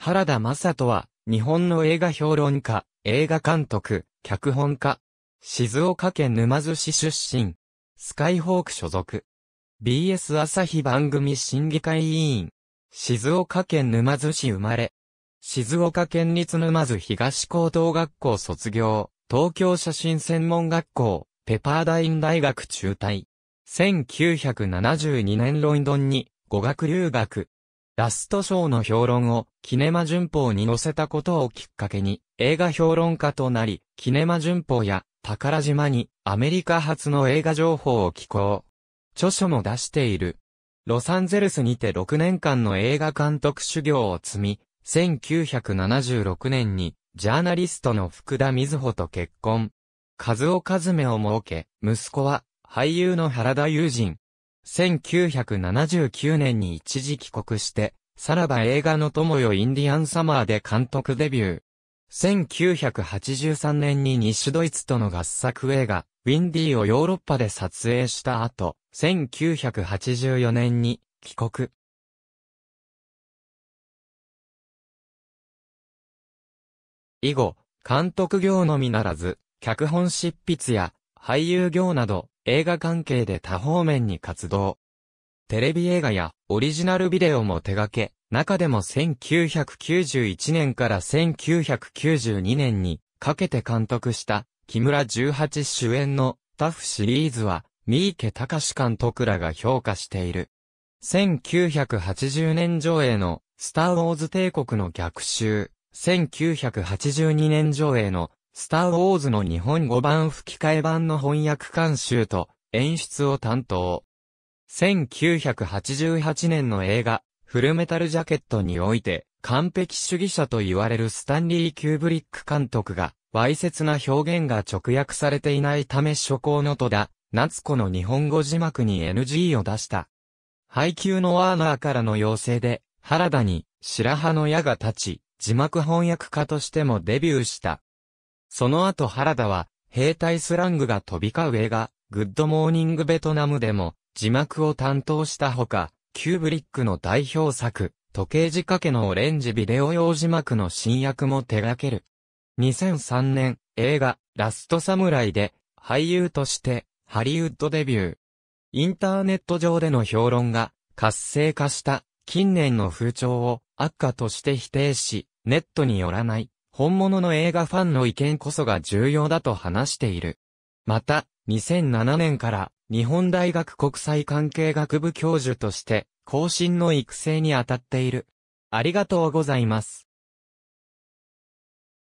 原田正人は、日本の映画評論家、映画監督、脚本家。静岡県沼津市出身。スカイホーク所属。BS 朝日番組審議会委員。静岡県沼津市生まれ。静岡県立沼津東高等学校卒業。東京写真専門学校、ペパーダイン大学中退。1972年ロンドンに語学留学。ラストショーの評論をキネマ旬報に載せたことをきっかけに映画評論家となり、キネマ旬報や宝島にアメリカ発の映画情報を寄稿。著書も出している。ロサンゼルスにて6年間の映画監督修行を積み、1976年にジャーナリストの福田瑞穂と結婚。数を和めを設け、息子は俳優の原田友人、1979年に一時帰国して、さらば映画の友よインディアンサマーで監督デビュー。1983年に西ドイツとの合作映画、ウィンディをヨーロッパで撮影した後、1984年に帰国。以後、監督業のみならず、脚本執筆や俳優業など、映画関係で多方面に活動。テレビ映画やオリジナルビデオも手掛け、中でも1991年から1992年にかけて監督した木村18主演のタフシリーズは三池隆監督らが評価している。1980年上映のスターウォーズ帝国の逆襲、1982年上映のスター・ウォーズの日本語版吹き替え版の翻訳監修と演出を担当。1988年の映画、フルメタルジャケットにおいて、完璧主義者と言われるスタンリー・キューブリック監督が、わいせつな表現が直訳されていないため初行の戸田、夏子の日本語字幕に NG を出した。配給のワーナーからの要請で、原田に白羽の矢が立ち、字幕翻訳家としてもデビューした。その後原田は、兵隊スラングが飛び交う映画、グッドモーニングベトナムでも、字幕を担当したほか、キューブリックの代表作、時計仕掛けのオレンジビデオ用字幕の新役も手掛ける。2003年、映画、ラストサムライで、俳優として、ハリウッドデビュー。インターネット上での評論が、活性化した、近年の風潮を、悪化として否定し、ネットによらない、本物の映画ファンの意見こそが重要だと話している。また、2007年から日本大学国際関係学部教授として、後進の育成に当たっている。ありがとうございます。